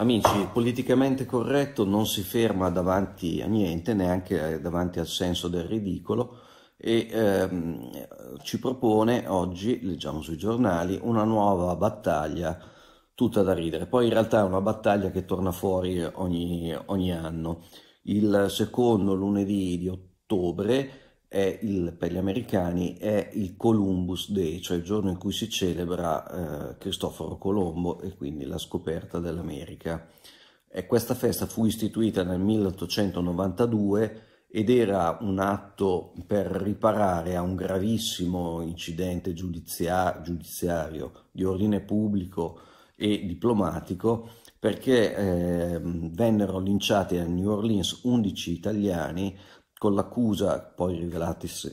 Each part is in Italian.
Amici, politicamente corretto non si ferma davanti a niente, neanche eh, davanti al senso del ridicolo e ehm, ci propone oggi, leggiamo sui giornali, una nuova battaglia tutta da ridere. Poi in realtà è una battaglia che torna fuori ogni, ogni anno. Il secondo lunedì di ottobre il, per gli americani è il Columbus Day, cioè il giorno in cui si celebra eh, Cristoforo Colombo e quindi la scoperta dell'America. E questa festa fu istituita nel 1892 ed era un atto per riparare a un gravissimo incidente giudizia giudiziario di ordine pubblico e diplomatico perché eh, vennero linciati a New Orleans 11 italiani con l'accusa, poi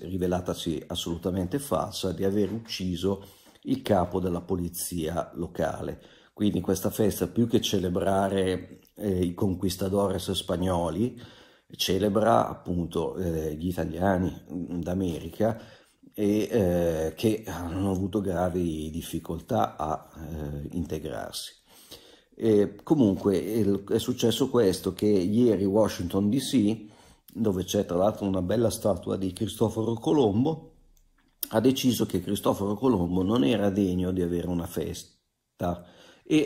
rivelatasi assolutamente falsa, di aver ucciso il capo della polizia locale. Quindi questa festa, più che celebrare eh, i conquistadores spagnoli, celebra appunto eh, gli italiani d'America eh, che hanno avuto gravi difficoltà a eh, integrarsi. E comunque è successo questo che ieri Washington DC dove c'è tra l'altro una bella statua di Cristoforo Colombo, ha deciso che Cristoforo Colombo non era degno di avere una festa e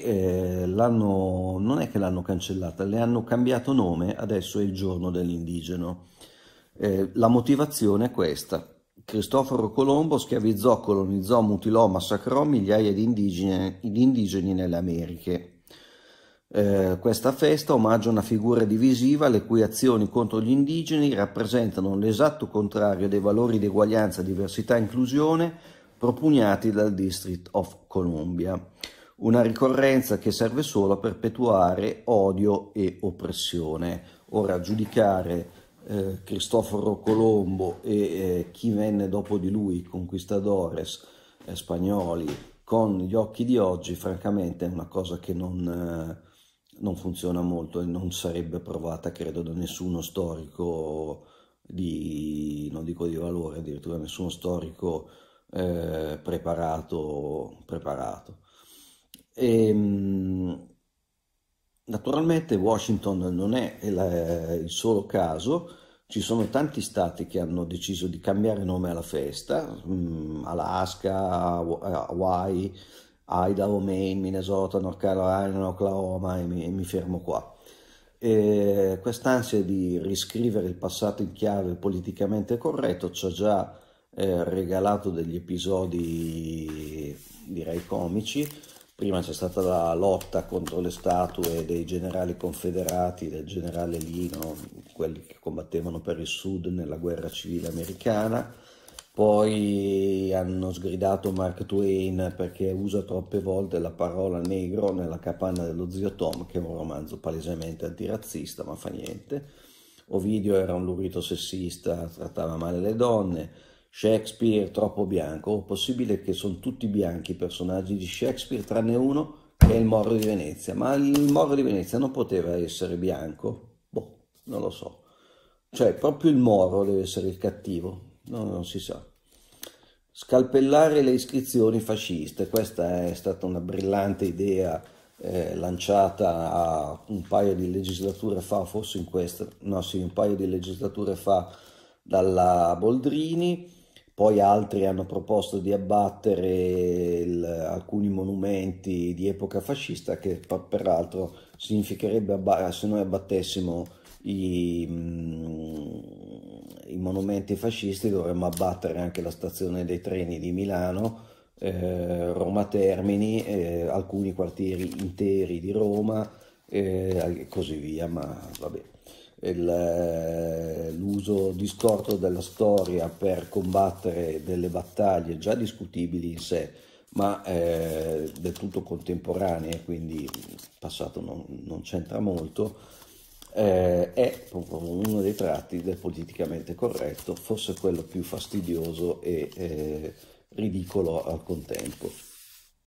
eh, non è che l'hanno cancellata, le hanno cambiato nome, adesso è il giorno dell'indigeno. Eh, la motivazione è questa. Cristoforo Colombo schiavizzò, colonizzò, mutilò, massacrò migliaia di indigeni, di indigeni nelle Americhe eh, questa festa omaggia una figura divisiva le cui azioni contro gli indigeni rappresentano l'esatto contrario dei valori di eguaglianza, diversità e inclusione propugnati dal District of Columbia. Una ricorrenza che serve solo a perpetuare odio e oppressione. Ora, giudicare eh, Cristoforo Colombo e eh, chi venne dopo di lui, conquistadores eh, spagnoli, con gli occhi di oggi, francamente è una cosa che non eh, non funziona molto e non sarebbe provata credo da nessuno storico di, non dico di valore, addirittura nessuno storico eh, preparato, preparato. E, ehm, naturalmente Washington non è il, il solo caso, ci sono tanti stati che hanno deciso di cambiare nome alla festa, mm, Alaska, eh, Hawaii, Idaho, Maine, Minnesota, North Carolina, Oklahoma e mi, e mi fermo qua. quest'ansia di riscrivere il passato in chiave politicamente corretto ci ha già eh, regalato degli episodi direi comici. Prima c'è stata la lotta contro le statue dei generali confederati, del generale Lino, quelli che combattevano per il sud nella guerra civile americana poi hanno sgridato Mark Twain perché usa troppe volte la parola negro nella capanna dello zio Tom, che è un romanzo palesemente antirazzista, ma fa niente. Ovidio era un lurito sessista, trattava male le donne. Shakespeare troppo bianco, o oh, possibile che sono tutti bianchi i personaggi di Shakespeare, tranne uno che è il Morro di Venezia, ma il Morro di Venezia non poteva essere bianco? Boh, non lo so. Cioè, proprio il Morro deve essere il cattivo, no, non si sa. Scalpellare le iscrizioni fasciste, questa è stata una brillante idea eh, lanciata un paio di legislature fa, forse in questa, no sì, un paio di legislature fa dalla Boldrini, poi altri hanno proposto di abbattere il, alcuni monumenti di epoca fascista che peraltro significherebbe se noi abbattessimo i, mm, i monumenti fascisti dovremmo abbattere anche la stazione dei treni di Milano, eh, Roma Termini, eh, alcuni quartieri interi di Roma eh, e così via, ma vabbè. Eh, l'uso distorto della storia per combattere delle battaglie già discutibili in sé, ma eh, del tutto contemporanee, quindi passato non, non c'entra molto, eh, è uno dei tratti del politicamente corretto, forse quello più fastidioso e eh, ridicolo al contempo.